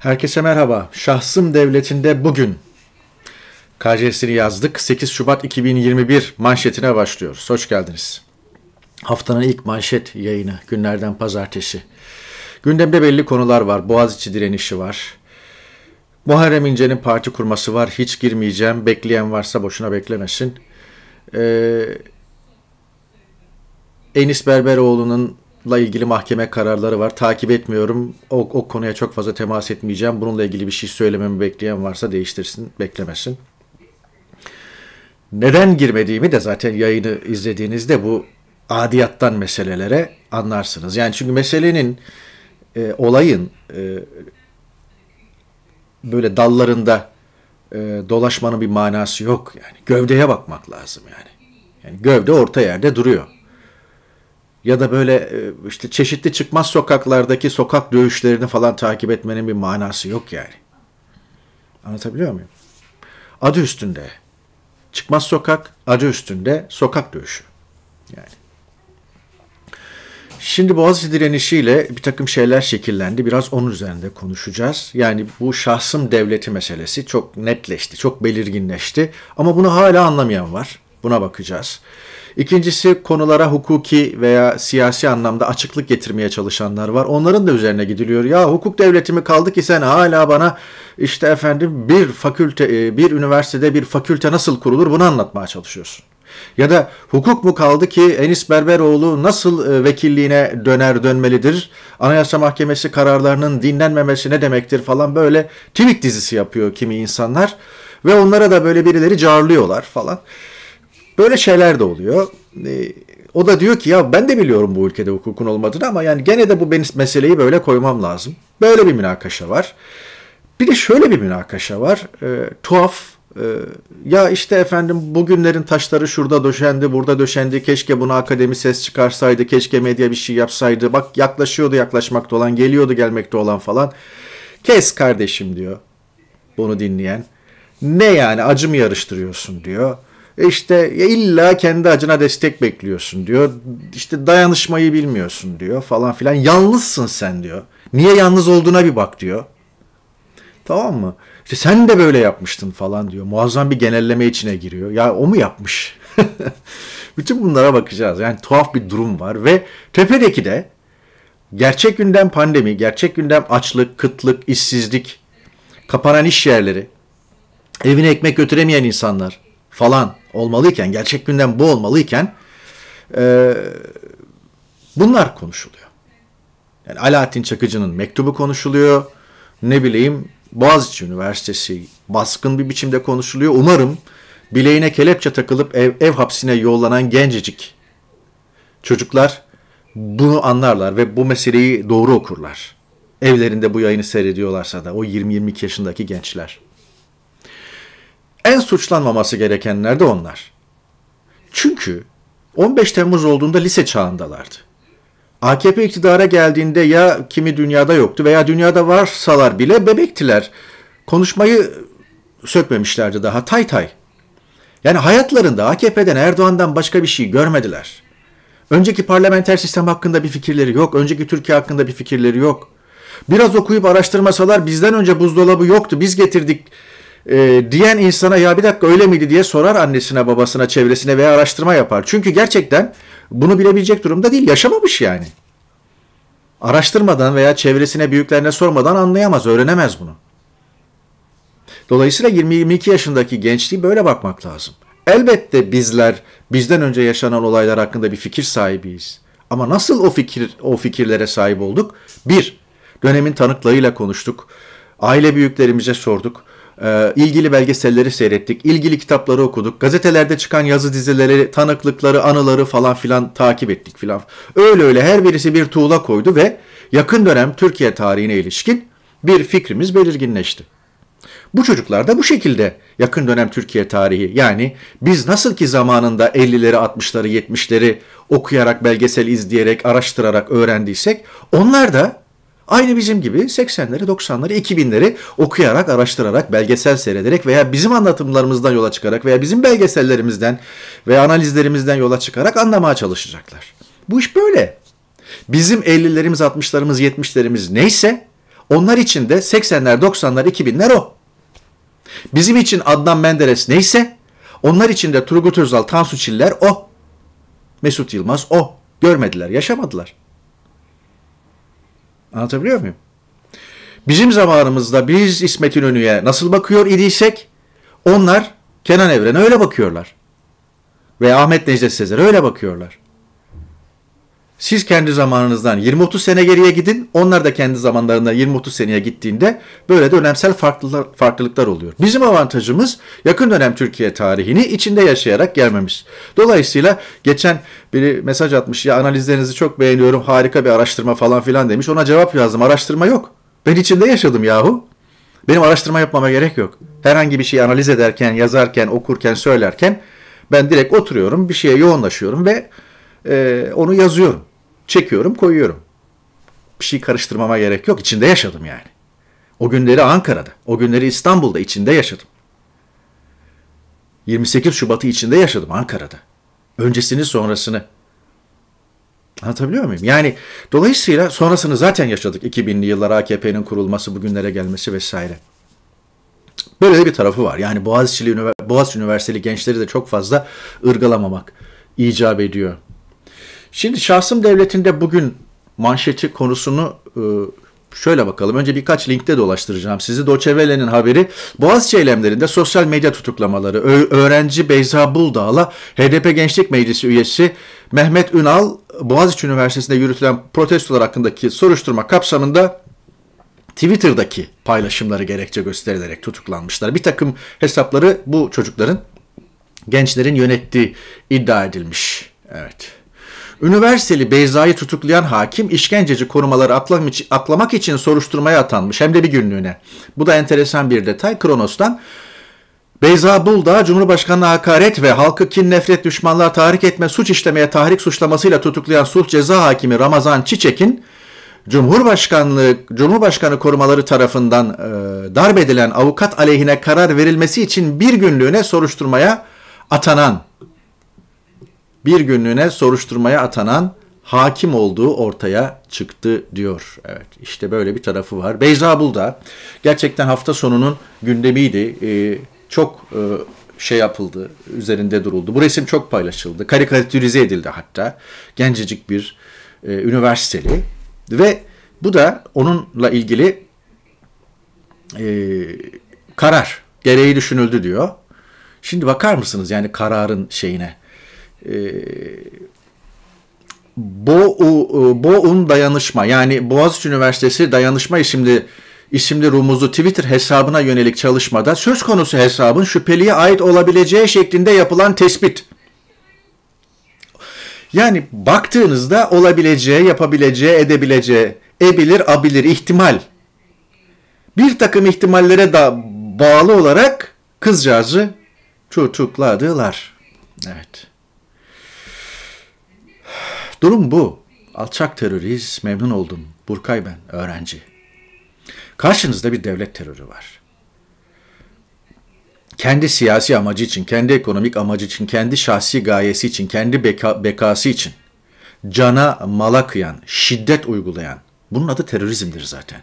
Herkese merhaba. Şahsım Devleti'nde bugün KCS'ini yazdık. 8 Şubat 2021 manşetine başlıyoruz. Hoş geldiniz. Haftanın ilk manşet yayını günlerden pazartesi. Gündemde belli konular var. Boğaziçi direnişi var. Muharrem İnce'nin parti kurması var. Hiç girmeyeceğim. Bekleyen varsa boşuna beklemesin. Ee, Enis Berberoğlu'nun la ilgili mahkeme kararları var. Takip etmiyorum. O, o konuya çok fazla temas etmeyeceğim. Bununla ilgili bir şey söylememi bekleyen varsa değiştirsin, beklemesin. Neden girmediğimi de zaten yayını izlediğinizde bu adiyattan meselelere anlarsınız. Yani çünkü meselenin, e, olayın e, böyle dallarında e, dolaşmanın bir manası yok. Yani gövdeye bakmak lazım yani. Yani gövde orta yerde duruyor ya da böyle e, işte çeşitli çıkmaz sokaklardaki sokak dövüşlerini falan takip etmenin bir manası yok yani. Anlatabiliyor muyum? Adı üstünde. Çıkmaz sokak, adı üstünde sokak dövüşü. Yani. Şimdi Boğaziçi direnişiyle bir takım şeyler şekillendi. Biraz onun üzerinde konuşacağız. Yani bu şahsım devleti meselesi çok netleşti, çok belirginleşti. Ama bunu hala anlamayan var. Buna bakacağız. İkincisi konulara hukuki veya siyasi anlamda açıklık getirmeye çalışanlar var. Onların da üzerine gidiliyor. Ya hukuk devleti mi kaldı ki sen hala bana işte efendim bir fakülte e, bir üniversitede bir fakülte nasıl kurulur bunu anlatmaya çalışıyorsun. Ya da hukuk mu kaldı ki Enis Berberoğlu nasıl e, vekilliğine döner dönmelidir? Anayasa Mahkemesi kararlarının dinlenmemesi ne demektir falan böyle tweet dizisi yapıyor kimi insanlar. Ve onlara da böyle birileri carlıyorlar falan. Böyle şeyler de oluyor. E, o da diyor ki ya ben de biliyorum bu ülkede hukukun olmadığını ama yani gene de bu meseleyi böyle koymam lazım. Böyle bir münakaşa var. Bir de şöyle bir münakaşa var. E, tuhaf. E, ya işte efendim bugünlerin taşları şurada döşendi, burada döşendi. Keşke buna akademi ses çıkarsaydı, keşke medya bir şey yapsaydı. Bak yaklaşıyordu yaklaşmakta olan, geliyordu gelmekte olan falan. Kes kardeşim diyor bunu dinleyen. Ne yani acı mı yarıştırıyorsun diyor. E işte illa kendi acına destek bekliyorsun diyor. İşte dayanışmayı bilmiyorsun diyor falan filan. Yalnızsın sen diyor. Niye yalnız olduğuna bir bak diyor. Tamam mı? İşte sen de böyle yapmıştın falan diyor. Muazzam bir genelleme içine giriyor. Ya o mu yapmış? Bütün bunlara bakacağız. Yani tuhaf bir durum var ve tepedeki de gerçek gündem pandemi, gerçek gündem açlık, kıtlık, işsizlik, kapanan iş yerleri, evine ekmek götüremeyen insanlar, falan olmalıyken, gerçek gündem bu olmalıyken e, bunlar konuşuluyor. Yani Alaaddin Çakıcı'nın mektubu konuşuluyor. Ne bileyim Boğaziçi Üniversitesi baskın bir biçimde konuşuluyor. Umarım bileğine kelepçe takılıp ev, ev hapsine yollanan gencecik çocuklar bunu anlarlar ve bu meseleyi doğru okurlar. Evlerinde bu yayını seyrediyorlarsa da o 20-22 yaşındaki gençler. En suçlanmaması gerekenler de onlar. Çünkü 15 Temmuz olduğunda lise çağındalardı. AKP iktidara geldiğinde ya kimi dünyada yoktu veya dünyada varsalar bile bebektiler. Konuşmayı sökmemişlerdi daha tay tay. Yani hayatlarında AKP'den Erdoğan'dan başka bir şey görmediler. Önceki parlamenter sistem hakkında bir fikirleri yok. Önceki Türkiye hakkında bir fikirleri yok. Biraz okuyup araştırmasalar bizden önce buzdolabı yoktu. Biz getirdik e, diyen insana ya bir dakika öyle miydi diye sorar annesine babasına çevresine veya araştırma yapar. Çünkü gerçekten bunu bilebilecek durumda değil yaşamamış yani. Araştırmadan veya çevresine büyüklerine sormadan anlayamaz öğrenemez bunu. Dolayısıyla 20-22 yaşındaki gençliği böyle bakmak lazım. Elbette bizler bizden önce yaşanan olaylar hakkında bir fikir sahibiyiz. Ama nasıl o fikir o fikirlere sahip olduk? Bir, dönemin tanıklarıyla konuştuk. Aile büyüklerimize sorduk. Ee, ilgili belgeselleri seyrettik, ilgili kitapları okuduk, gazetelerde çıkan yazı dizileri, tanıklıkları, anıları falan filan takip ettik filan. Öyle öyle her birisi bir tuğla koydu ve yakın dönem Türkiye tarihine ilişkin bir fikrimiz belirginleşti. Bu çocuklar da bu şekilde yakın dönem Türkiye tarihi yani biz nasıl ki zamanında 50'leri 60'ları 70'leri okuyarak belgesel izleyerek araştırarak öğrendiysek onlar da Aynı bizim gibi 80'leri, 90'ları, 2000'leri okuyarak, araştırarak, belgesel seyrederek veya bizim anlatımlarımızdan yola çıkarak veya bizim belgesellerimizden veya analizlerimizden yola çıkarak anlamaya çalışacaklar. Bu iş böyle. Bizim 50'lerimiz, 60'larımız, 70'lerimiz neyse onlar için de 80'ler, 90'lar, 2000'ler o. Bizim için Adnan Menderes neyse onlar için de Turgut Özal, Tansu Çiller o. Mesut Yılmaz o. Görmediler, yaşamadılar. Anlatabiliyor muyum? Bizim zamanımızda biz İsmet İnönü'ye nasıl bakıyor idiysek onlar Kenan Evren'e öyle bakıyorlar. Ve Ahmet Necdet Sezer'e öyle bakıyorlar. Siz kendi zamanınızdan 20-30 sene geriye gidin. Onlar da kendi zamanlarında 20-30 seneye gittiğinde böyle de önemsel farklılıklar, farklılıklar oluyor. Bizim avantajımız yakın dönem Türkiye tarihini içinde yaşayarak gelmemiş. Dolayısıyla geçen biri mesaj atmış ya analizlerinizi çok beğeniyorum harika bir araştırma falan filan demiş. Ona cevap yazdım araştırma yok. Ben içinde yaşadım yahu. Benim araştırma yapmama gerek yok. Herhangi bir şeyi analiz ederken, yazarken, okurken, söylerken ben direkt oturuyorum, bir şeye yoğunlaşıyorum ve e, onu yazıyorum. Çekiyorum koyuyorum. Bir şey karıştırmama gerek yok. İçinde yaşadım yani. O günleri Ankara'da, o günleri İstanbul'da içinde yaşadım. 28 Şubat'ı içinde yaşadım Ankara'da. Öncesini sonrasını. Anlatabiliyor muyum? Yani dolayısıyla sonrasını zaten yaşadık. 2000'li yıllar AKP'nin kurulması, bugünlere gelmesi vesaire. Böyle bir tarafı var. Yani Boğaziçi, Boğaziçi Üniversiteli gençleri de çok fazla ırgalamamak icap ediyor. Şimdi şahsım devletinde bugün manşeti konusunu e, şöyle bakalım. Önce birkaç linkte dolaştıracağım sizi. Doçevele'nin haberi Boğaziçi eylemlerinde sosyal medya tutuklamaları. Ö- öğrenci Beyza Buldağ'la HDP Gençlik Meclisi üyesi Mehmet Ünal Boğaziçi Üniversitesi'nde yürütülen protestolar hakkındaki soruşturma kapsamında Twitter'daki paylaşımları gerekçe gösterilerek tutuklanmışlar. Bir takım hesapları bu çocukların gençlerin yönettiği iddia edilmiş. Evet. Üniversiteli Beyza'yı tutuklayan hakim işkenceci korumaları atlamak için soruşturmaya atanmış hem de bir günlüğüne. Bu da enteresan bir detay. Kronos'tan Beyza Bulda Cumhurbaşkanı'na hakaret ve halkı kin, nefret, düşmanlığa tahrik etme, suç işlemeye tahrik suçlamasıyla tutuklayan sulh ceza hakimi Ramazan Çiçek'in Cumhurbaşkanlığı Cumhurbaşkanı korumaları tarafından e, darp avukat aleyhine karar verilmesi için bir günlüğüne soruşturmaya atanan bir günlüğüne soruşturmaya atanan hakim olduğu ortaya çıktı diyor. Evet işte böyle bir tarafı var. Beyza Bulda gerçekten hafta sonunun gündemiydi. Ee, çok e, şey yapıldı, üzerinde duruldu. Bu resim çok paylaşıldı. Karikatürize edildi hatta. Gencecik bir e, üniversiteli. Ve bu da onunla ilgili e, karar, gereği düşünüldü diyor. Şimdi bakar mısınız yani kararın şeyine? Ee, Bo, e, Boğun Dayanışma yani Boğaziçi Üniversitesi Dayanışma isimli isimli rumuzlu Twitter hesabına yönelik çalışmada söz konusu hesabın şüpheliye ait olabileceği şeklinde yapılan tespit. Yani baktığınızda olabileceği, yapabileceği, edebileceği, ebilir, abilir, ihtimal. Bir takım ihtimallere de bağlı olarak kızcağızı tutukladılar. Evet. Durum bu. Alçak terörist, memnun oldum. Burkay ben, öğrenci. Karşınızda bir devlet terörü var. Kendi siyasi amacı için, kendi ekonomik amacı için, kendi şahsi gayesi için, kendi beka, bekası için cana mala kıyan, şiddet uygulayan, bunun adı terörizmdir zaten.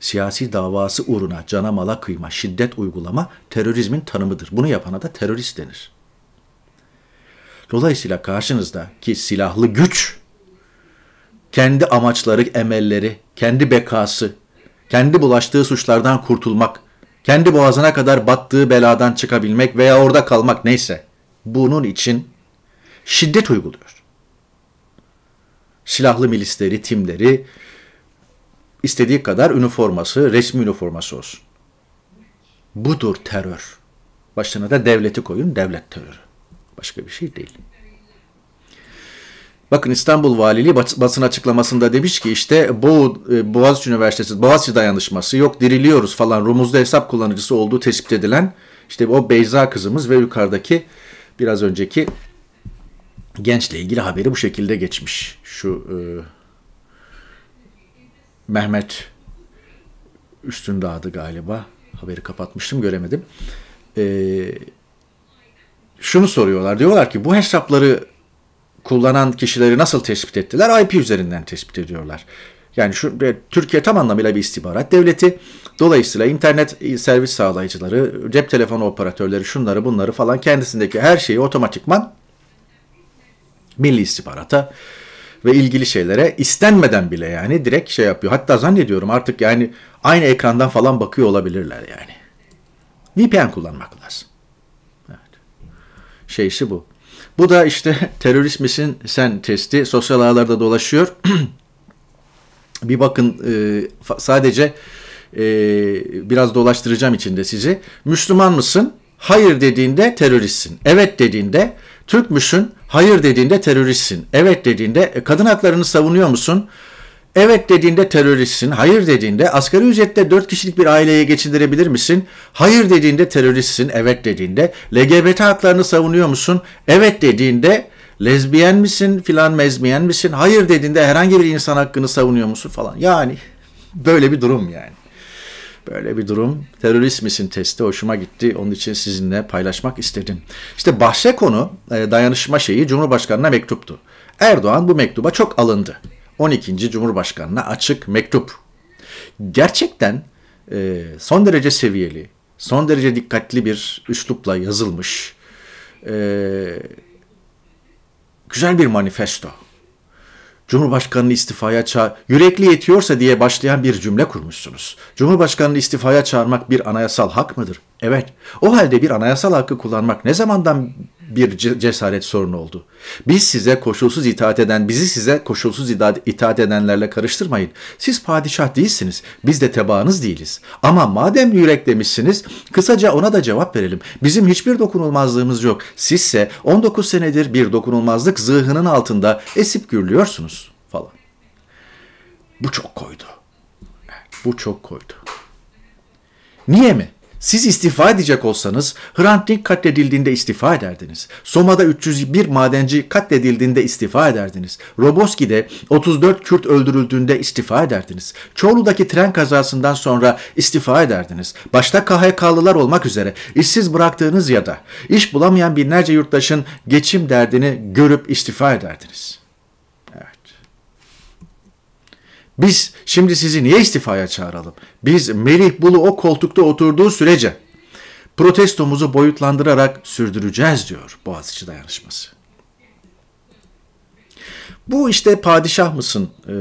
Siyasi davası uğruna cana mala kıyma, şiddet uygulama terörizmin tanımıdır. Bunu yapana da terörist denir. Dolayısıyla karşınızda ki silahlı güç kendi amaçları, emelleri, kendi bekası, kendi bulaştığı suçlardan kurtulmak, kendi boğazına kadar battığı beladan çıkabilmek veya orada kalmak neyse bunun için şiddet uyguluyor. Silahlı milisleri, timleri istediği kadar üniforması, resmi üniforması olsun. Budur terör. Başına da devleti koyun, devlet terörü. Başka bir şey değil. Bakın İstanbul Valiliği basın açıklamasında demiş ki işte Boğu, e, Boğaziçi Üniversitesi Boğaziçi Dayanışması yok diriliyoruz falan Rumuz'da hesap kullanıcısı olduğu tespit edilen işte o Beyza kızımız ve yukarıdaki biraz önceki gençle ilgili haberi bu şekilde geçmiş. Şu e, Mehmet adı galiba haberi kapatmıştım göremedim. Eee şunu soruyorlar. Diyorlar ki bu hesapları kullanan kişileri nasıl tespit ettiler? IP üzerinden tespit ediyorlar. Yani şu e, Türkiye tam anlamıyla bir istihbarat devleti. Dolayısıyla internet e, servis sağlayıcıları, cep telefonu operatörleri, şunları bunları falan kendisindeki her şeyi otomatikman milli istihbarata ve ilgili şeylere istenmeden bile yani direkt şey yapıyor. Hatta zannediyorum artık yani aynı ekrandan falan bakıyor olabilirler yani. VPN kullanmak lazım şeysi bu. Bu da işte terörist misin sen testi sosyal ağlarda dolaşıyor. bir bakın e, sadece e, biraz dolaştıracağım içinde sizi. Müslüman mısın? Hayır dediğinde teröristsin. Evet dediğinde Türk müsün? Hayır dediğinde teröristsin. Evet dediğinde e, kadın haklarını savunuyor musun? Evet dediğinde teröristsin, hayır dediğinde asgari ücretle 4 kişilik bir aileye geçindirebilir misin? Hayır dediğinde teröristsin, evet dediğinde LGBT haklarını savunuyor musun? Evet dediğinde lezbiyen misin filan mezmiyen misin? Hayır dediğinde herhangi bir insan hakkını savunuyor musun falan. Yani böyle bir durum yani. Böyle bir durum. Terörist misin testi hoşuma gitti. Onun için sizinle paylaşmak istedim. İşte bahse konu e, dayanışma şeyi Cumhurbaşkanı'na mektuptu. Erdoğan bu mektuba çok alındı. 12. Cumhurbaşkanına açık mektup. Gerçekten e, son derece seviyeli, son derece dikkatli bir üslupla yazılmış e, güzel bir manifesto. Cumhurbaşkanını istifaya çağır... Yürekli yetiyorsa diye başlayan bir cümle kurmuşsunuz. Cumhurbaşkanını istifaya çağırmak bir anayasal hak mıdır? Evet. O halde bir anayasal hakkı kullanmak ne zamandan bir cesaret sorunu oldu. Biz size koşulsuz itaat eden, bizi size koşulsuz itaat edenlerle karıştırmayın. Siz padişah değilsiniz, biz de tebaanız değiliz. Ama madem yürek demişsiniz, kısaca ona da cevap verelim. Bizim hiçbir dokunulmazlığımız yok. Sizse 19 senedir bir dokunulmazlık zırhının altında esip gürlüyorsunuz falan. Bu çok koydu. Bu çok koydu. Niye mi? Siz istifa edecek olsanız Hrant Dink katledildiğinde istifa ederdiniz. Soma'da 301 madenci katledildiğinde istifa ederdiniz. Roboski'de 34 Kürt öldürüldüğünde istifa ederdiniz. Çorlu'daki tren kazasından sonra istifa ederdiniz. Başta KHK'lılar olmak üzere işsiz bıraktığınız ya da iş bulamayan binlerce yurttaşın geçim derdini görüp istifa ederdiniz.'' Biz şimdi sizi niye istifaya çağıralım? Biz Melih Bulu o koltukta oturduğu sürece protestomuzu boyutlandırarak sürdüreceğiz diyor Boğaziçi dayanışması. Bu işte padişah mısın? Ee,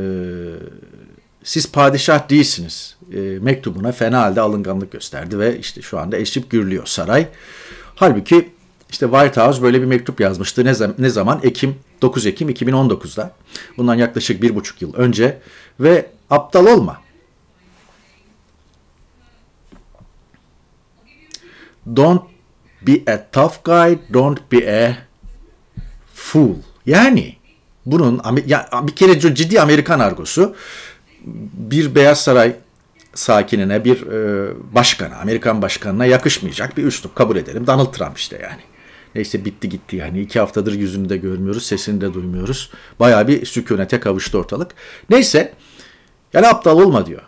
siz padişah değilsiniz. E, mektubuna fena halde alınganlık gösterdi ve işte şu anda eşip gürlüyor saray. Halbuki işte White House böyle bir mektup yazmıştı. Ne, zaman? ne zaman? Ekim 9 Ekim 2019'da. Bundan yaklaşık bir buçuk yıl önce. Ve aptal olma. Don't be a tough guy, don't be a fool. Yani bunun ya bir kere ciddi Amerikan argosu bir Beyaz Saray sakinine bir e, başkana, Amerikan başkanına yakışmayacak bir üslup kabul edelim. Donald Trump işte yani. Neyse bitti gitti yani. iki haftadır yüzünü de görmüyoruz, sesini de duymuyoruz. Baya bir sükunete kavuştu ortalık. Neyse yani aptal olma diyor.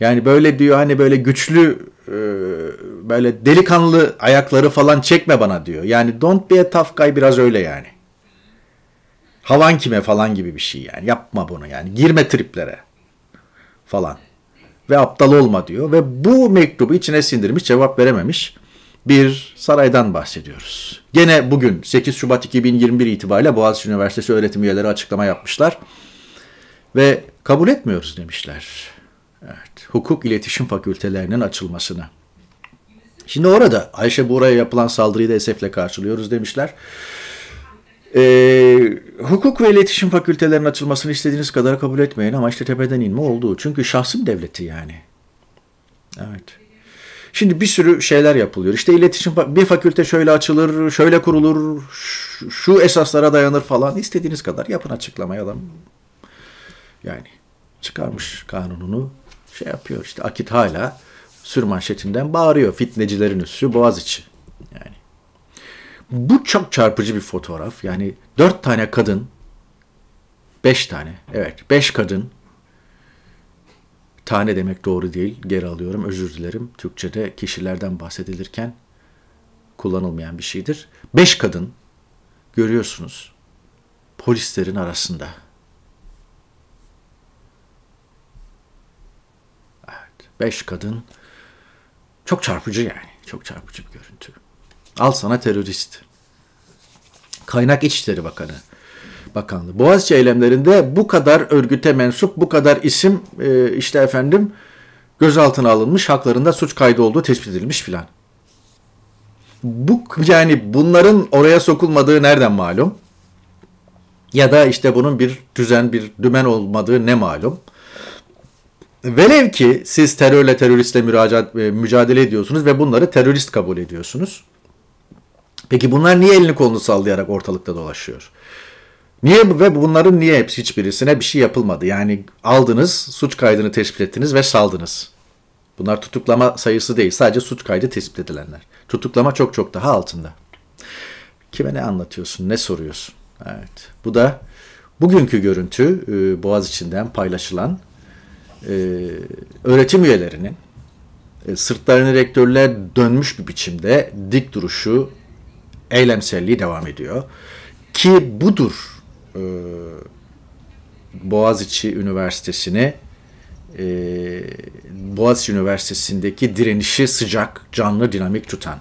Yani böyle diyor hani böyle güçlü e, böyle delikanlı ayakları falan çekme bana diyor. Yani don't be a tough guy biraz öyle yani. Havan kime falan gibi bir şey yani. Yapma bunu yani. Girme triplere falan. Ve aptal olma diyor. Ve bu mektubu içine sindirmiş cevap verememiş bir saraydan bahsediyoruz. Gene bugün 8 Şubat 2021 itibariyle Boğaziçi Üniversitesi öğretim üyeleri açıklama yapmışlar ve kabul etmiyoruz demişler. Evet, hukuk iletişim fakültelerinin açılmasını. Şimdi orada Ayşe Buğra'ya yapılan saldırıyı da esefle karşılıyoruz demişler. Ee, hukuk ve iletişim fakültelerinin açılmasını istediğiniz kadar kabul etmeyin ama işte tepeden inme olduğu. Çünkü şahsım devleti yani. Evet. Şimdi bir sürü şeyler yapılıyor. İşte iletişim bir fakülte şöyle açılır, şöyle kurulur, şu esaslara dayanır falan. İstediğiniz kadar yapın açıklama adam. Yani çıkarmış kanununu şey yapıyor. İşte Akit hala sürmanşetinden bağırıyor. Fitnecilerin üssü Boğaziçi. Yani bu çok çarpıcı bir fotoğraf. Yani dört tane kadın, beş tane, evet beş kadın Tane demek doğru değil. Geri alıyorum. Özür dilerim. Türkçe'de kişilerden bahsedilirken kullanılmayan bir şeydir. Beş kadın görüyorsunuz polislerin arasında. Evet. Beş kadın çok çarpıcı yani. Çok çarpıcı bir görüntü. Al sana terörist. Kaynak İçişleri Bakanı. Bakanlığı. Boğaziçi eylemlerinde bu kadar örgüte mensup, bu kadar isim e, işte efendim gözaltına alınmış, haklarında suç kaydı olduğu tespit edilmiş filan. Bu yani bunların oraya sokulmadığı nereden malum? Ya da işte bunun bir düzen, bir dümen olmadığı ne malum? Velev ki siz terörle teröristle müracaat, e, mücadele ediyorsunuz ve bunları terörist kabul ediyorsunuz. Peki bunlar niye elini kolunu sallayarak ortalıkta dolaşıyor? Niye ve bunların niye hepsi hiçbirisine bir şey yapılmadı? Yani aldınız, suç kaydını tespit ettiniz ve saldınız. Bunlar tutuklama sayısı değil, sadece suç kaydı tespit edilenler. Tutuklama çok çok daha altında. Kime ne anlatıyorsun, ne soruyorsun? Evet. Bu da bugünkü görüntü e, Boğaz içinden paylaşılan e, öğretim üyelerinin e, sırtlarını rektörlüğe dönmüş bir biçimde dik duruşu, eylemselliği devam ediyor. Ki budur e, Boğaziçi Üniversitesi'ne, e, Boğaziçi Üniversitesi'ndeki direnişi sıcak, canlı, dinamik tutan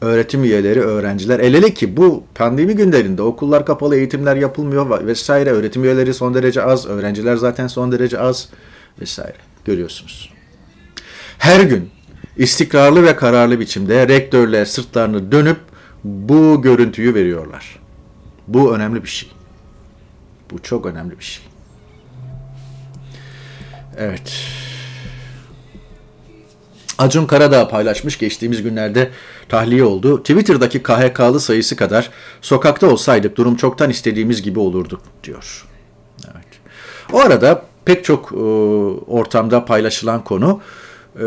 öğretim üyeleri, öğrenciler. El ele ki bu pandemi günlerinde okullar kapalı, eğitimler yapılmıyor vesaire. Öğretim üyeleri son derece az, öğrenciler zaten son derece az vesaire. Görüyorsunuz. Her gün istikrarlı ve kararlı biçimde rektörler sırtlarını dönüp bu görüntüyü veriyorlar. Bu önemli bir şey. Bu çok önemli bir şey. Evet. Acun Karadağ paylaşmış geçtiğimiz günlerde tahliye oldu. Twitter'daki KHK'lı sayısı kadar sokakta olsaydık durum çoktan istediğimiz gibi olurdu diyor. Evet. O arada pek çok e, ortamda paylaşılan konu ee,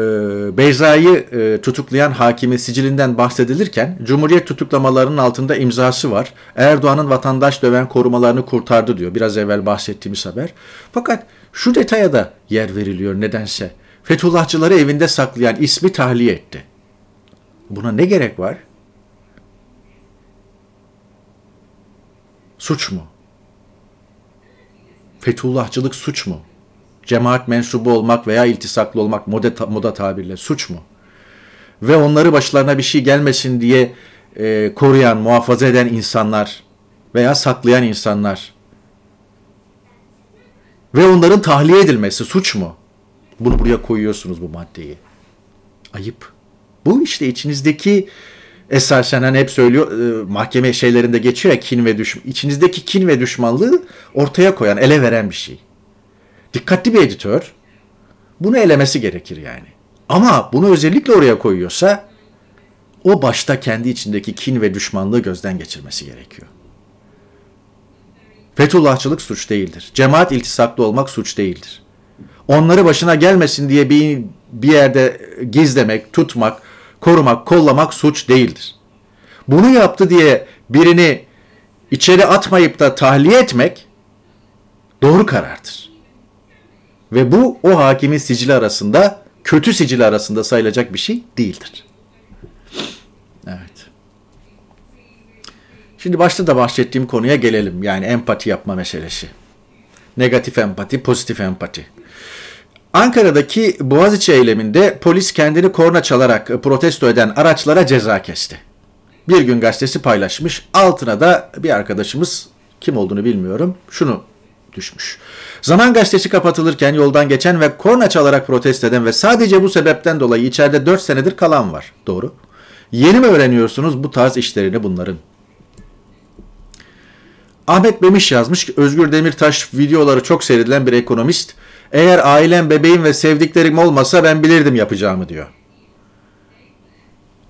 Beyza'yı e, tutuklayan hakimi sicilinden bahsedilirken Cumhuriyet tutuklamalarının altında imzası var. Erdoğan'ın vatandaş döven korumalarını kurtardı diyor. Biraz evvel bahsettiğimiz haber. Fakat şu detaya da yer veriliyor nedense. Fethullahçıları evinde saklayan ismi tahliye etti. Buna ne gerek var? Suç mu? Fethullahçılık suç mu? cemaat mensubu olmak veya iltisaklı olmak moda, moda tabirle suç mu? Ve onları başlarına bir şey gelmesin diye e, koruyan, muhafaza eden insanlar veya saklayan insanlar ve onların tahliye edilmesi suç mu? Bunu buraya koyuyorsunuz bu maddeyi. Ayıp. Bu işte içinizdeki esasen hani hep söylüyor e, mahkeme şeylerinde geçiyor ya kin ve düşman. İçinizdeki kin ve düşmanlığı ortaya koyan, ele veren bir şey dikkatli bir editör bunu elemesi gerekir yani. Ama bunu özellikle oraya koyuyorsa o başta kendi içindeki kin ve düşmanlığı gözden geçirmesi gerekiyor. Fethullahçılık suç değildir. Cemaat iltisaklı olmak suç değildir. Onları başına gelmesin diye bir, bir yerde gizlemek, tutmak, korumak, kollamak suç değildir. Bunu yaptı diye birini içeri atmayıp da tahliye etmek doğru karardır. Ve bu o hakimin sicili arasında, kötü sicili arasında sayılacak bir şey değildir. Evet. Şimdi başta da bahsettiğim konuya gelelim. Yani empati yapma meselesi. Negatif empati, pozitif empati. Ankara'daki Boğaziçi eyleminde polis kendini korna çalarak protesto eden araçlara ceza kesti. Bir gün gazetesi paylaşmış. Altına da bir arkadaşımız kim olduğunu bilmiyorum şunu düşmüş. Zaman gazetesi kapatılırken yoldan geçen ve korna çalarak protest eden ve sadece bu sebepten dolayı içeride 4 senedir kalan var. Doğru. Yeni mi öğreniyorsunuz bu tarz işlerini bunların? Ahmet Bemiş yazmış ki Özgür Demirtaş videoları çok seyredilen bir ekonomist. Eğer ailem, bebeğim ve sevdiklerim olmasa ben bilirdim yapacağımı diyor.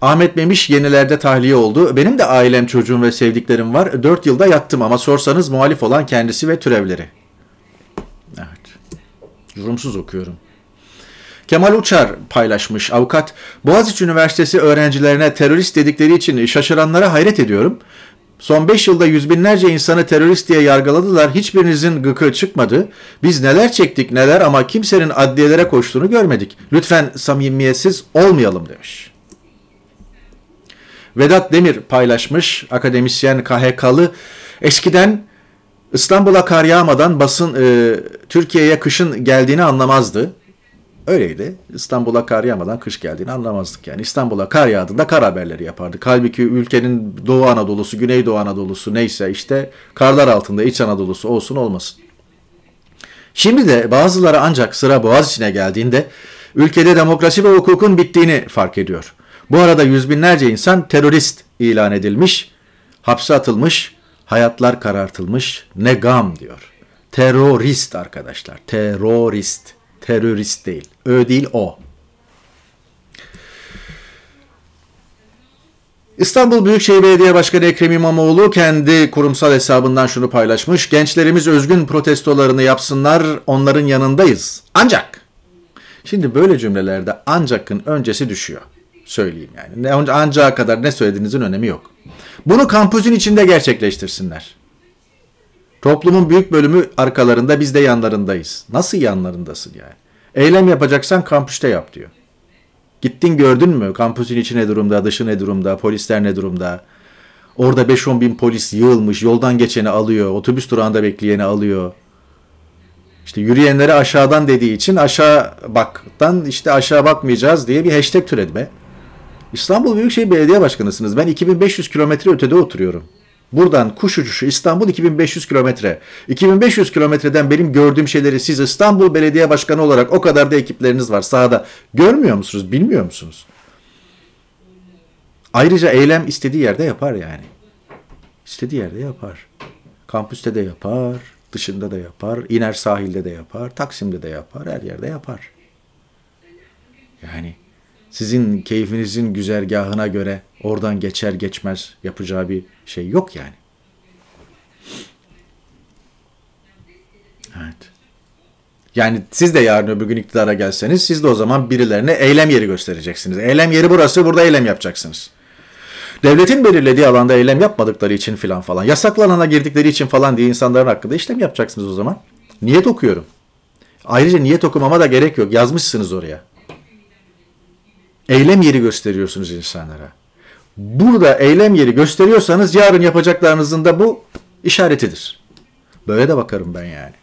Ahmet Memiş yenilerde tahliye oldu. Benim de ailem, çocuğum ve sevdiklerim var. Dört yılda yattım ama sorsanız muhalif olan kendisi ve türevleri. Evet. Yorumsuz okuyorum. Kemal Uçar paylaşmış avukat. Boğaziçi Üniversitesi öğrencilerine terörist dedikleri için şaşıranlara hayret ediyorum. Son 5 yılda yüz binlerce insanı terörist diye yargıladılar. Hiçbirinizin gıkı çıkmadı. Biz neler çektik neler ama kimsenin adliyelere koştuğunu görmedik. Lütfen samimiyetsiz olmayalım demiş. Vedat Demir paylaşmış akademisyen KHK'lı. Eskiden İstanbul'a kar yağmadan basın e, Türkiye'ye kışın geldiğini anlamazdı. Öyleydi. İstanbul'a kar yağmadan kış geldiğini anlamazdık yani. İstanbul'a kar yağdığında kar haberleri yapardık. Halbuki ülkenin Doğu Anadolu'su, Güneydoğu Anadolu'su neyse işte karlar altında İç Anadolu'su olsun olmasın. Şimdi de bazıları ancak sıra Boğaziçi'ne geldiğinde ülkede demokrasi ve hukukun bittiğini fark ediyor.'' Bu arada yüz binlerce insan terörist ilan edilmiş, hapse atılmış, hayatlar karartılmış. Ne gam diyor. Terörist arkadaşlar. Terörist. Terörist değil. Ö değil o. İstanbul Büyükşehir Belediye Başkanı Ekrem İmamoğlu kendi kurumsal hesabından şunu paylaşmış. Gençlerimiz özgün protestolarını yapsınlar, onların yanındayız. Ancak, şimdi böyle cümlelerde ancakın öncesi düşüyor söyleyeyim yani. Ne, ancağa kadar ne söylediğinizin önemi yok. Bunu kampüsün içinde gerçekleştirsinler. Toplumun büyük bölümü arkalarında biz de yanlarındayız. Nasıl yanlarındasın yani? Eylem yapacaksan kampüste yap diyor. Gittin gördün mü kampüsün içi ne durumda, dışı ne durumda, polisler ne durumda? Orada 5-10 bin polis yığılmış, yoldan geçeni alıyor, otobüs durağında bekleyeni alıyor. İşte yürüyenleri aşağıdan dediği için aşağı baktan işte aşağı bakmayacağız diye bir hashtag türedi be. İstanbul Büyükşehir Belediye Başkanısınız. Ben 2500 kilometre ötede oturuyorum. Buradan kuş uçuşu İstanbul 2500 kilometre. 2500 kilometreden benim gördüğüm şeyleri siz İstanbul Belediye Başkanı olarak o kadar da ekipleriniz var sahada. Görmüyor musunuz? Bilmiyor musunuz? Ayrıca eylem istediği yerde yapar yani. İstediği yerde yapar. Kampüste de yapar, dışında da yapar, iner sahilde de yapar, Taksim'de de yapar, her yerde yapar. Yani sizin keyfinizin güzergahına göre oradan geçer geçmez yapacağı bir şey yok yani. Evet. Yani siz de yarın öbür gün iktidara gelseniz siz de o zaman birilerine eylem yeri göstereceksiniz. Eylem yeri burası burada eylem yapacaksınız. Devletin belirlediği alanda eylem yapmadıkları için filan falan. Yasaklı alana girdikleri için falan diye insanların hakkında işlem yapacaksınız o zaman. Niyet okuyorum. Ayrıca niyet okumama da gerek yok. Yazmışsınız oraya eylem yeri gösteriyorsunuz insanlara. Burada eylem yeri gösteriyorsanız yarın yapacaklarınızın da bu işaretidir. Böyle de bakarım ben yani.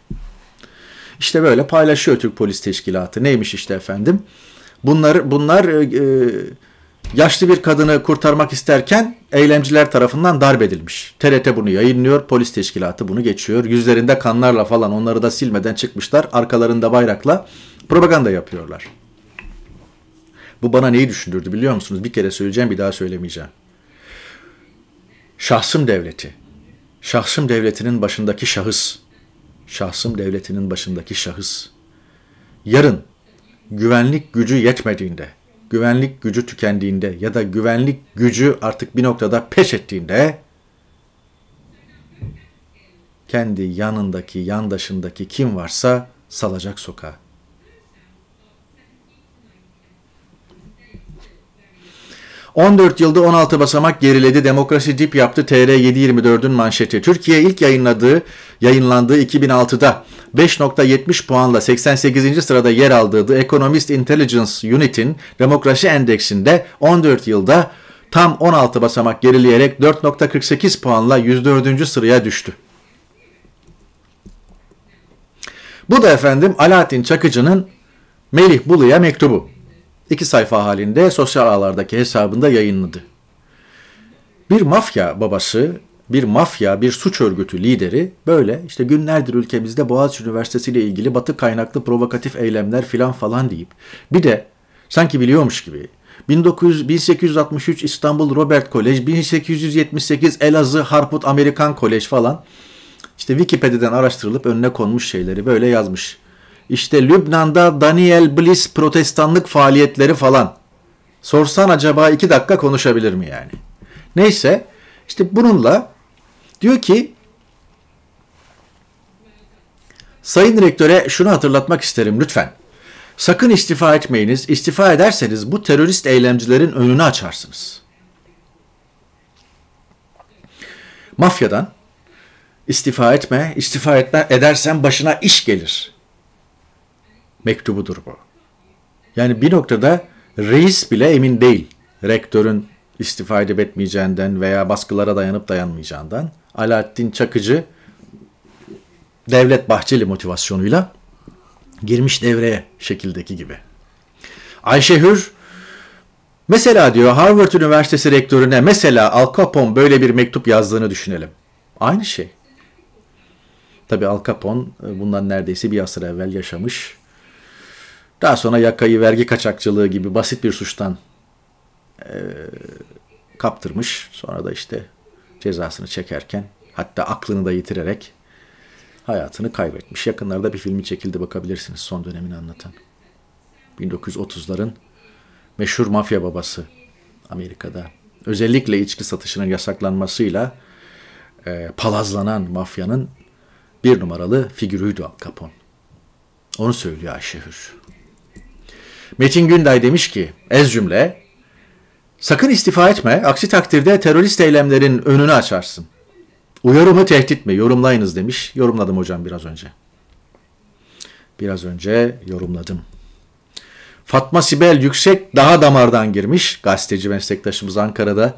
İşte böyle paylaşıyor Türk Polis Teşkilatı. Neymiş işte efendim? Bunlar, bunlar e, e yaşlı bir kadını kurtarmak isterken eylemciler tarafından darp edilmiş. TRT bunu yayınlıyor, polis teşkilatı bunu geçiyor. Yüzlerinde kanlarla falan onları da silmeden çıkmışlar. Arkalarında bayrakla propaganda yapıyorlar. Bu bana neyi düşündürdü biliyor musunuz? Bir kere söyleyeceğim bir daha söylemeyeceğim. Şahsım devleti. Şahsım devletinin başındaki şahıs. Şahsım devletinin başındaki şahıs. Yarın güvenlik gücü yetmediğinde, güvenlik gücü tükendiğinde ya da güvenlik gücü artık bir noktada peş ettiğinde kendi yanındaki, yandaşındaki kim varsa salacak sokağa. 14 yılda 16 basamak geriledi. Demokrasi dip yaptı. TR 724'ün manşeti. Türkiye ilk yayınladığı yayınlandığı 2006'da 5.70 puanla 88. sırada yer aldığı The Economist Intelligence Unit'in demokrasi endeksinde 14 yılda tam 16 basamak gerileyerek 4.48 puanla 104. sıraya düştü. Bu da efendim Alaaddin Çakıcı'nın Melih Bulu'ya mektubu iki sayfa halinde sosyal ağlardaki hesabında yayınladı. Bir mafya babası, bir mafya, bir suç örgütü lideri böyle işte günlerdir ülkemizde Boğaziçi Üniversitesi ile ilgili batı kaynaklı provokatif eylemler filan falan deyip bir de sanki biliyormuş gibi 1900, 1863 İstanbul Robert Kolej, 1878 Elazığ Harput Amerikan Kolej falan işte Wikipedia'dan araştırılıp önüne konmuş şeyleri böyle yazmış. İşte Lübnan'da Daniel Bliss protestanlık faaliyetleri falan. Sorsan acaba iki dakika konuşabilir mi yani? Neyse işte bununla diyor ki Sayın Direktör'e şunu hatırlatmak isterim lütfen. Sakın istifa etmeyiniz. İstifa ederseniz bu terörist eylemcilerin önünü açarsınız. Mafyadan istifa etme, istifa etme edersen başına iş gelir mektubudur bu. Yani bir noktada reis bile emin değil rektörün istifa edip etmeyeceğinden veya baskılara dayanıp dayanmayacağından. Alaaddin Çakıcı Devlet Bahçeli motivasyonuyla girmiş devreye şekildeki gibi. Ayşe Hür mesela diyor Harvard Üniversitesi rektörüne mesela Al Capone böyle bir mektup yazdığını düşünelim. Aynı şey. Tabi Al Capone e, bundan neredeyse bir asır evvel yaşamış daha sonra yakayı vergi kaçakçılığı gibi basit bir suçtan e, kaptırmış. Sonra da işte cezasını çekerken hatta aklını da yitirerek hayatını kaybetmiş. Yakınlarda bir filmi çekildi bakabilirsiniz son dönemini anlatan. 1930'ların meşhur mafya babası Amerika'da. Özellikle içki satışının yasaklanmasıyla e, palazlanan mafyanın bir numaralı figürüydü Al Capone. Onu söylüyor Ayşe Hür. Metin Günday demiş ki ez cümle sakın istifa etme aksi takdirde terörist eylemlerin önünü açarsın. Uyarımı tehdit mi yorumlayınız demiş. Yorumladım hocam biraz önce. Biraz önce yorumladım. Fatma Sibel Yüksek daha damardan girmiş. Gazeteci meslektaşımız Ankara'da.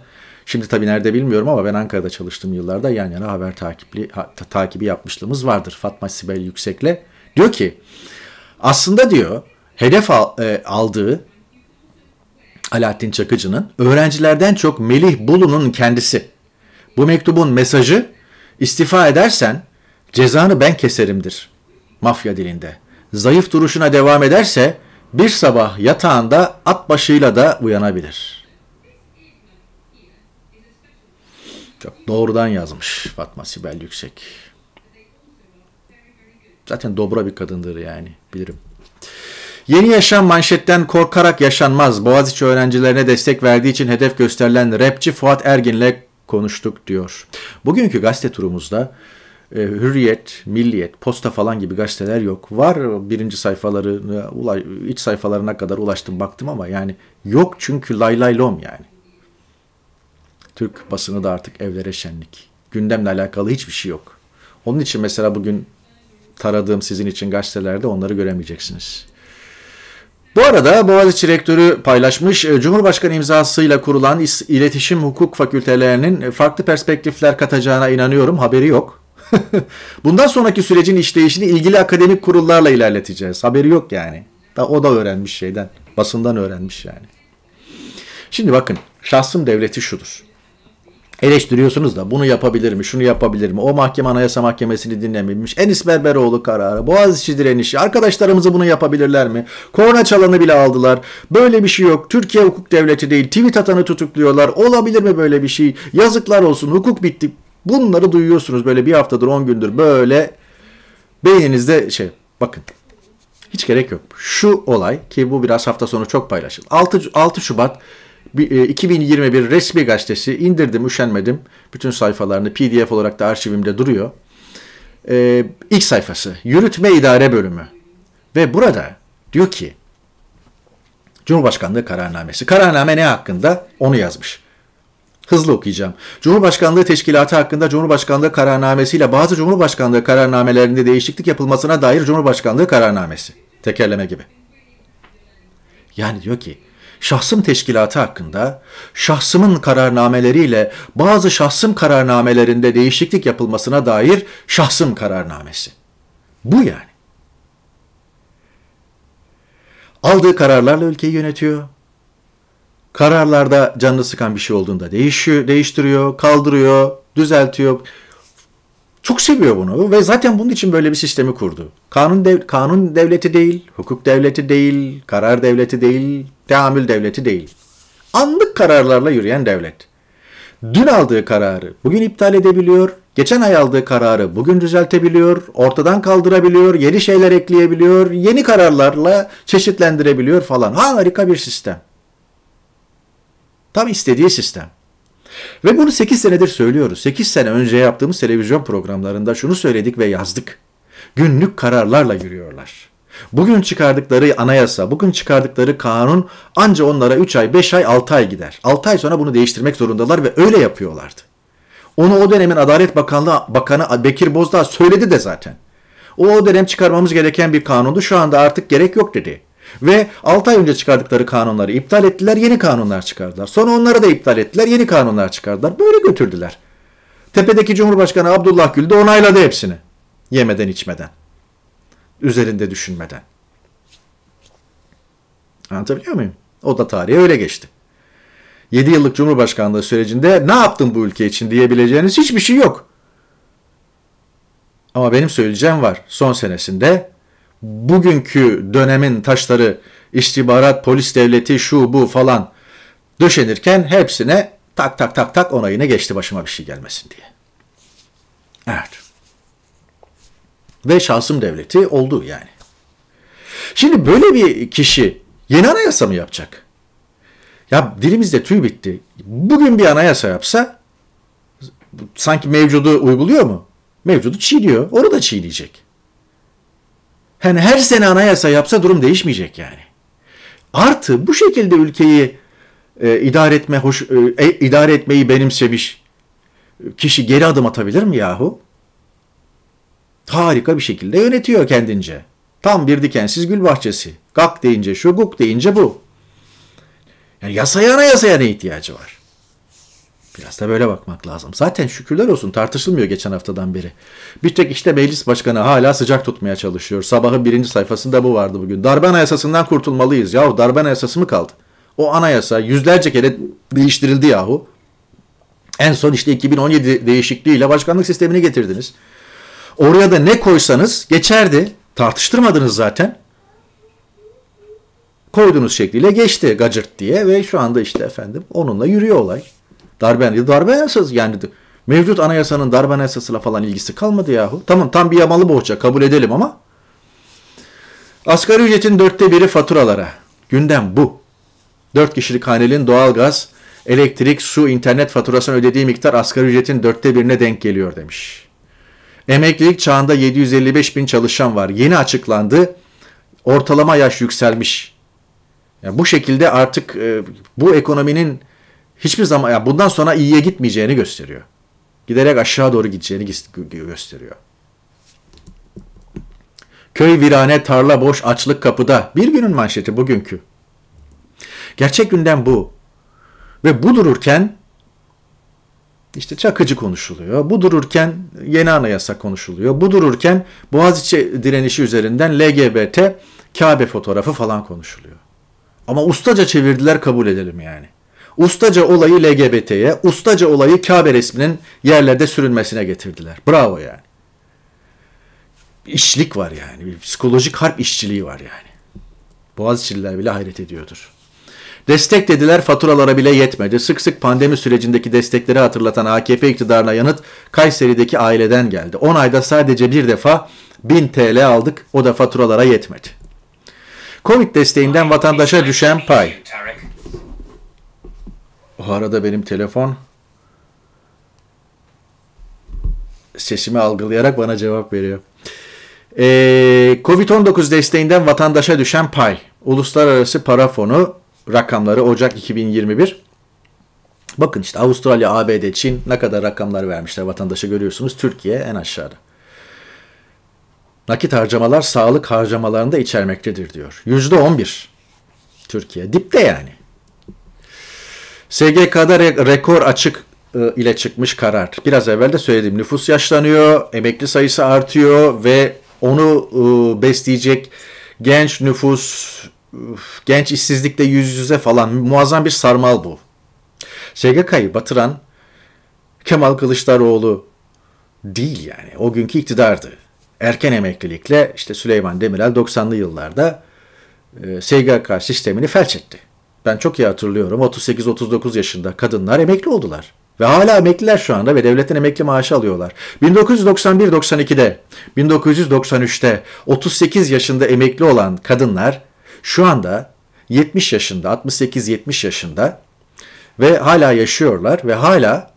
Şimdi tabii nerede bilmiyorum ama ben Ankara'da çalıştığım yıllarda yan yana haber takipli, ha, takibi yapmışlığımız vardır. Fatma Sibel Yüksek'le diyor ki aslında diyor hedef e, aldığı Alaaddin Çakıcı'nın öğrencilerden çok Melih Bulu'nun kendisi. Bu mektubun mesajı istifa edersen cezanı ben keserimdir mafya dilinde. Zayıf duruşuna devam ederse bir sabah yatağında at başıyla da uyanabilir. Çok doğrudan yazmış Fatma Sibel Yüksek. Zaten dobra bir kadındır yani bilirim. Yeni yaşam manşetten korkarak yaşanmaz. Boğaziçi öğrencilerine destek verdiği için hedef gösterilen rapçi Fuat Ergin'le konuştuk diyor. Bugünkü gazete turumuzda e, Hürriyet, Milliyet, Posta falan gibi gazeteler yok. Var birinci sayfalarını, iç sayfalarına kadar ulaştım baktım ama yani yok çünkü lay lay lom yani. Türk basını da artık evlere şenlik. Gündemle alakalı hiçbir şey yok. Onun için mesela bugün taradığım sizin için gazetelerde onları göremeyeceksiniz. Bu arada Boğaziçi Rektörü paylaşmış, e, Cumhurbaşkanı imzasıyla kurulan iletişim hukuk fakültelerinin farklı perspektifler katacağına inanıyorum, haberi yok. Bundan sonraki sürecin işleyişini ilgili akademik kurullarla ilerleteceğiz. Haberi yok yani. o da öğrenmiş şeyden, basından öğrenmiş yani. Şimdi bakın, şahsım devleti şudur eleştiriyorsunuz da bunu yapabilir mi, şunu yapabilir mi, o mahkeme anayasa mahkemesini dinlememiş, Enis Berberoğlu kararı, Boğaziçi direnişi, arkadaşlarımızı bunu yapabilirler mi? Korna çalanı bile aldılar. Böyle bir şey yok. Türkiye hukuk devleti değil. Tweet atanı tutukluyorlar. Olabilir mi böyle bir şey? Yazıklar olsun. Hukuk bitti. Bunları duyuyorsunuz böyle bir haftadır, on gündür böyle beyninizde şey bakın. Hiç gerek yok. Şu olay ki bu biraz hafta sonu çok paylaşıldı. 6, 6 Şubat 2021 e, resmi gazetesi indirdim üşenmedim. Bütün sayfalarını pdf olarak da arşivimde duruyor. E, ilk sayfası yürütme idare bölümü. Ve burada diyor ki Cumhurbaşkanlığı kararnamesi. Kararname ne hakkında? Onu yazmış. Hızlı okuyacağım. Cumhurbaşkanlığı Teşkilatı hakkında Cumhurbaşkanlığı kararnamesiyle bazı Cumhurbaşkanlığı kararnamelerinde değişiklik yapılmasına dair Cumhurbaşkanlığı kararnamesi. Tekerleme gibi. Yani diyor ki şahsım teşkilatı hakkında şahsımın kararnameleriyle bazı şahsım kararnamelerinde değişiklik yapılmasına dair şahsım kararnamesi. Bu yani. Aldığı kararlarla ülkeyi yönetiyor. Kararlarda canını sıkan bir şey olduğunda değişiyor, değiştiriyor, kaldırıyor, düzeltiyor. Çok seviyor bunu ve zaten bunun için böyle bir sistemi kurdu. Kanun dev, kanun devleti değil, hukuk devleti değil, karar devleti değil, Teamül devleti değil. Anlık kararlarla yürüyen devlet. Dün aldığı kararı bugün iptal edebiliyor, geçen ay aldığı kararı bugün düzeltebiliyor, ortadan kaldırabiliyor, yeni şeyler ekleyebiliyor, yeni kararlarla çeşitlendirebiliyor falan. Harika bir sistem. Tam istediği sistem. Ve bunu 8 senedir söylüyoruz. 8 sene önce yaptığımız televizyon programlarında şunu söyledik ve yazdık. Günlük kararlarla yürüyorlar. Bugün çıkardıkları anayasa, bugün çıkardıkları kanun anca onlara 3 ay, 5 ay, 6 ay gider. 6 ay sonra bunu değiştirmek zorundalar ve öyle yapıyorlardı. Onu o dönemin Adalet Bakanlığı Bakanı Bekir Bozdağ söyledi de zaten. O, o dönem çıkarmamız gereken bir kanundu. Şu anda artık gerek yok dedi. Ve 6 ay önce çıkardıkları kanunları iptal ettiler, yeni kanunlar çıkardılar. Sonra onları da iptal ettiler, yeni kanunlar çıkardılar. Böyle götürdüler. Tepedeki Cumhurbaşkanı Abdullah Gül de onayladı hepsini. Yemeden içmeden üzerinde düşünmeden. Anlatabiliyor muyum? O da tarihe öyle geçti. 7 yıllık Cumhurbaşkanlığı sürecinde ne yaptın bu ülke için diyebileceğiniz hiçbir şey yok. Ama benim söyleyeceğim var. Son senesinde bugünkü dönemin taşları istihbarat, polis devleti, şu bu falan döşenirken hepsine tak tak tak tak onayına geçti başıma bir şey gelmesin diye. Evet ve şahsım devleti oldu yani. Şimdi böyle bir kişi yeni anayasa mı yapacak? Ya dilimizde tüy bitti. Bugün bir anayasa yapsa sanki mevcudu uyguluyor mu? Mevcudu çiğniyor. Onu da çiğneyecek. Yani her sene anayasa yapsa durum değişmeyecek yani. Artı bu şekilde ülkeyi e, idare etme hoş e, e idare etmeyi benimsemiş kişi geri adım atabilir mi yahu? harika bir şekilde yönetiyor kendince. Tam bir dikensiz gül bahçesi. Gak deyince şu, guk deyince bu. Yani yasaya anayasaya ne ihtiyacı var? Biraz da böyle bakmak lazım. Zaten şükürler olsun tartışılmıyor geçen haftadan beri. Bir tek işte meclis başkanı hala sıcak tutmaya çalışıyor. Sabahın birinci sayfasında bu vardı bugün. Darbe anayasasından kurtulmalıyız. Yahu darbe anayasası mı kaldı? O anayasa yüzlerce kere değiştirildi yahu. En son işte 2017 değişikliğiyle başkanlık sistemini getirdiniz. Oraya da ne koysanız geçerdi. Tartıştırmadınız zaten. Koyduğunuz şekliyle geçti gacırt diye ve şu anda işte efendim onunla yürüyor olay. Darbe, darbe anayasası yani mevcut anayasanın darbe anayasasıyla falan ilgisi kalmadı yahu. Tamam tam bir yamalı bohça kabul edelim ama asgari ücretin dörtte biri faturalara. Gündem bu. Dört kişilik hanelin doğalgaz, elektrik, su, internet faturasını ödediği miktar asgari ücretin dörtte birine denk geliyor demiş. Emeklilik çağında 755 bin çalışan var. Yeni açıklandı. Ortalama yaş yükselmiş. Yani bu şekilde artık e, bu ekonominin hiçbir zaman yani bundan sonra iyiye gitmeyeceğini gösteriyor. Giderek aşağı doğru gideceğini gösteriyor. Köy virane, tarla boş, açlık kapıda. Bir günün manşeti bugünkü. Gerçek gündem bu. Ve bu dururken işte Çakıcı konuşuluyor. Bu dururken yeni anayasa konuşuluyor. Bu dururken Boğaziçi direnişi üzerinden LGBT Kabe fotoğrafı falan konuşuluyor. Ama ustaca çevirdiler kabul edelim yani. Ustaca olayı LGBT'ye, ustaca olayı Kabe resminin yerlerde sürülmesine getirdiler. Bravo yani. İşlik var yani. Bir psikolojik harp işçiliği var yani. Boğaziçi'liler bile hayret ediyordur. Destek dediler faturalara bile yetmedi. Sık sık pandemi sürecindeki destekleri hatırlatan AKP iktidarına yanıt Kayseri'deki aileden geldi. 10 ayda sadece bir defa 1000 TL aldık o da faturalara yetmedi. Covid desteğinden vatandaşa düşen pay. O arada benim telefon sesimi algılayarak bana cevap veriyor. Ee, Covid-19 desteğinden vatandaşa düşen pay. Uluslararası Para Fonu rakamları Ocak 2021. Bakın işte Avustralya, ABD, Çin ne kadar rakamlar vermişler vatandaşa görüyorsunuz. Türkiye en aşağıda. Nakit harcamalar sağlık harcamalarında içermektedir diyor. Yüzde on bir. Türkiye dipte yani. SGK'da re rekor açık e, ile çıkmış karar. Biraz evvel de söyledim. Nüfus yaşlanıyor, emekli sayısı artıyor ve onu e, besleyecek genç nüfus genç işsizlikle yüz yüze falan muazzam bir sarmal bu. SGK'yı batıran Kemal Kılıçdaroğlu değil yani. O günkü iktidardı. Erken emeklilikle işte Süleyman Demirel 90'lı yıllarda e, SGK sistemini felç etti. Ben çok iyi hatırlıyorum 38-39 yaşında kadınlar emekli oldular. Ve hala emekliler şu anda ve devletten emekli maaşı alıyorlar. 1991-92'de, 1993'te 38 yaşında emekli olan kadınlar şu anda 70 yaşında, 68-70 yaşında ve hala yaşıyorlar ve hala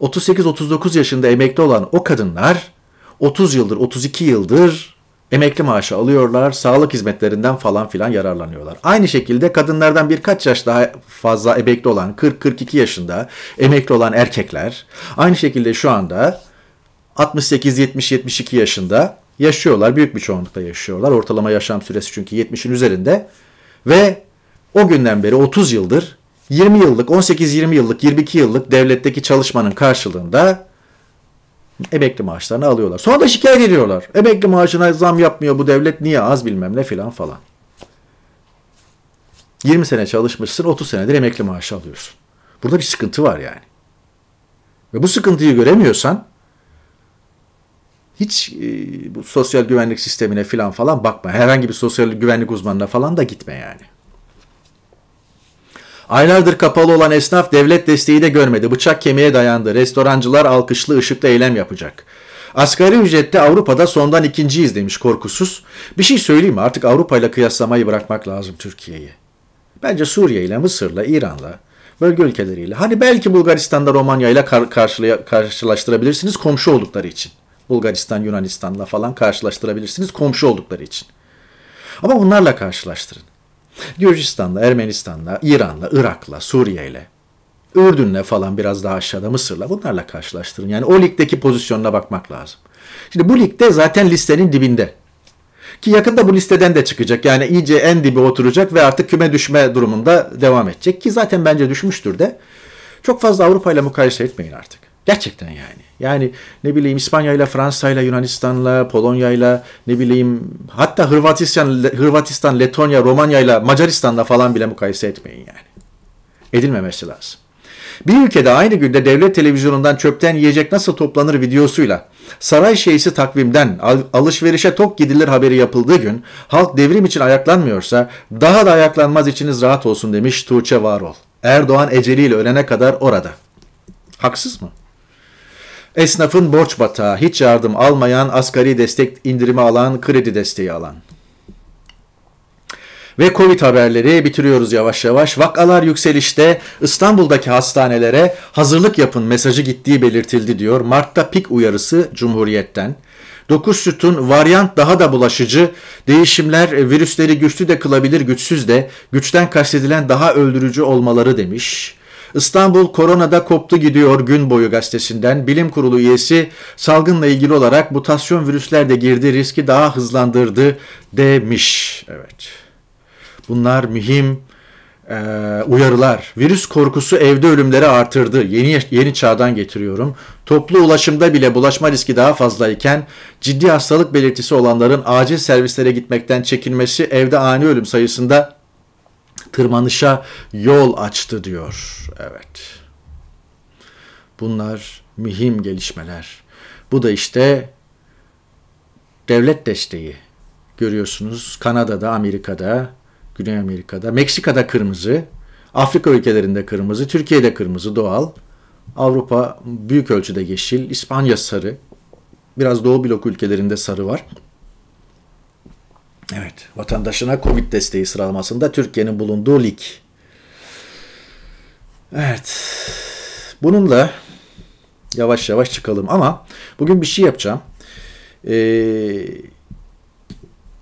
38-39 yaşında emekli olan o kadınlar 30 yıldır, 32 yıldır emekli maaşı alıyorlar, sağlık hizmetlerinden falan filan yararlanıyorlar. Aynı şekilde kadınlardan birkaç yaş daha fazla emekli olan 40-42 yaşında emekli olan erkekler aynı şekilde şu anda 68-70-72 yaşında yaşıyorlar. Büyük bir çoğunlukla yaşıyorlar. Ortalama yaşam süresi çünkü 70'in üzerinde. Ve o günden beri 30 yıldır 20 yıllık, 18-20 yıllık, 22 yıllık devletteki çalışmanın karşılığında emekli maaşlarını alıyorlar. Sonra da şikayet ediyorlar. Emekli maaşına zam yapmıyor bu devlet niye az bilmem ne filan falan. 20 sene çalışmışsın 30 senedir emekli maaşı alıyorsun. Burada bir sıkıntı var yani. Ve bu sıkıntıyı göremiyorsan hiç e, bu sosyal güvenlik sistemine filan falan bakma. Herhangi bir sosyal güvenlik uzmanına falan da gitme yani. Aylardır kapalı olan esnaf devlet desteği de görmedi. Bıçak kemiğe dayandı. Restorancılar alkışlı ışıkta eylem yapacak. Asgari ücrette Avrupa'da sondan ikinciyiz demiş korkusuz. Bir şey söyleyeyim mi? Artık Avrupa ile kıyaslamayı bırakmak lazım Türkiye'yi. Bence Suriye ile, Mısır'la, İran'la, bölge ülkeleriyle. Hani belki Bulgaristan'da Romanya ile kar- karşılaştırabilirsiniz komşu oldukları için. Bulgaristan, Yunanistan'la falan karşılaştırabilirsiniz komşu oldukları için. Ama bunlarla karşılaştırın. Gürcistan'la, Ermenistan'la, İran'la, Irak'la, Suriye'yle, Ürdün'le falan biraz daha aşağıda Mısır'la bunlarla karşılaştırın. Yani o ligdeki pozisyonuna bakmak lazım. Şimdi bu ligde zaten listenin dibinde. Ki yakında bu listeden de çıkacak. Yani iyice en dibe oturacak ve artık küme düşme durumunda devam edecek. Ki zaten bence düşmüştür de. Çok fazla Avrupa ile mukayese etmeyin artık. Gerçekten yani. Yani ne bileyim İspanya ile Fransa ile Yunanistan'la Polonya ile ne bileyim hatta Hırvatistan, Hırvatistan, Letonya, Romanya ile Macaristan'la falan bile mukayese etmeyin yani. Edilmemesi lazım. Bir ülkede aynı günde devlet televizyonundan çöpten yiyecek nasıl toplanır videosuyla saray şeysi takvimden alışverişe tok gidilir haberi yapıldığı gün halk devrim için ayaklanmıyorsa daha da ayaklanmaz içiniz rahat olsun demiş Tuğçe Varol. Erdoğan eceliyle ölene kadar orada. Haksız mı? Esnafın borç batağı, hiç yardım almayan, asgari destek indirimi alan, kredi desteği alan. Ve Covid haberleri bitiriyoruz yavaş yavaş. Vakalar yükselişte İstanbul'daki hastanelere hazırlık yapın mesajı gittiği belirtildi diyor. Mart'ta pik uyarısı Cumhuriyet'ten. 9 sütun varyant daha da bulaşıcı, değişimler e, virüsleri güçlü de kılabilir güçsüz de, güçten kastedilen daha öldürücü olmaları demiş. İstanbul koronada koptu gidiyor gün boyu gazetesinden bilim kurulu üyesi salgınla ilgili olarak mutasyon virüsler de girdi riski daha hızlandırdı demiş. Evet. Bunlar mühim e, uyarılar. Virüs korkusu evde ölümleri artırdı. Yeni yeni çağdan getiriyorum. Toplu ulaşımda bile bulaşma riski daha fazlayken ciddi hastalık belirtisi olanların acil servislere gitmekten çekinmesi evde ani ölüm sayısında tırmanışa yol açtı diyor. Evet. Bunlar mühim gelişmeler. Bu da işte devlet desteği. Görüyorsunuz Kanada'da, Amerika'da, Güney Amerika'da, Meksika'da kırmızı, Afrika ülkelerinde kırmızı, Türkiye'de kırmızı doğal, Avrupa büyük ölçüde yeşil, İspanya sarı, biraz Doğu blok ülkelerinde sarı var. Evet, vatandaşına Covid desteği sıralamasında Türkiye'nin bulunduğu lig. Evet, bununla yavaş yavaş çıkalım ama bugün bir şey yapacağım. Ee,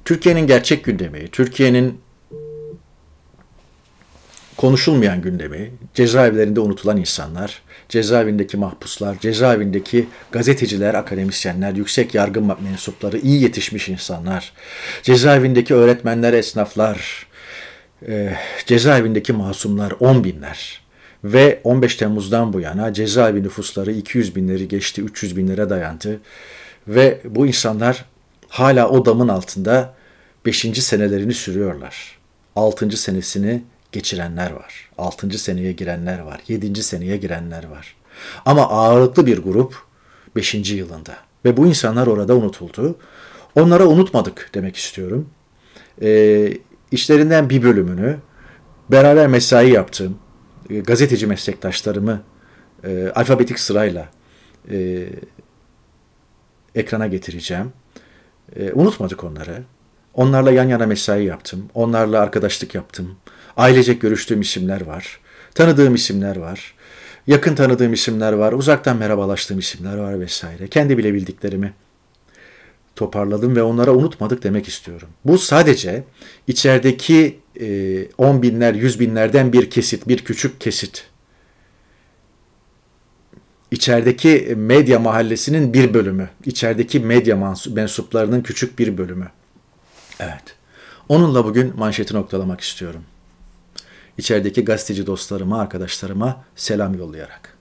Türkiye'nin gerçek gündemi, Türkiye'nin konuşulmayan gündemi, cezaevlerinde unutulan insanlar, cezaevindeki mahpuslar, cezaevindeki gazeteciler, akademisyenler, yüksek yargı mensupları, iyi yetişmiş insanlar, cezaevindeki öğretmenler, esnaflar, e, cezaevindeki masumlar on binler ve 15 Temmuz'dan bu yana cezaevi nüfusları 200 binleri geçti, 300 binlere dayandı ve bu insanlar hala o damın altında 5. senelerini sürüyorlar. 6. senesini geçirenler var.'' 6. seneye girenler var, 7. seneye girenler var. Ama ağırlıklı bir grup 5. yılında ve bu insanlar orada unutuldu. Onlara unutmadık demek istiyorum. E, işlerinden bir bölümünü beraber mesai yaptığım e, gazeteci meslektaşlarımı e, alfabetik sırayla e, ekrana getireceğim. E, unutmadık onları. Onlarla yan yana mesai yaptım. Onlarla arkadaşlık yaptım. Ailecek görüştüğüm isimler var. Tanıdığım isimler var. Yakın tanıdığım isimler var. Uzaktan merhabalaştığım isimler var vesaire. Kendi bile bildiklerimi toparladım ve onlara unutmadık demek istiyorum. Bu sadece içerideki e, on binler, yüz binlerden bir kesit, bir küçük kesit. İçerideki medya mahallesinin bir bölümü, içerideki medya mensuplarının küçük bir bölümü. Evet. Onunla bugün manşeti noktalamak istiyorum. İçerideki gazeteci dostlarıma, arkadaşlarıma selam yollayarak.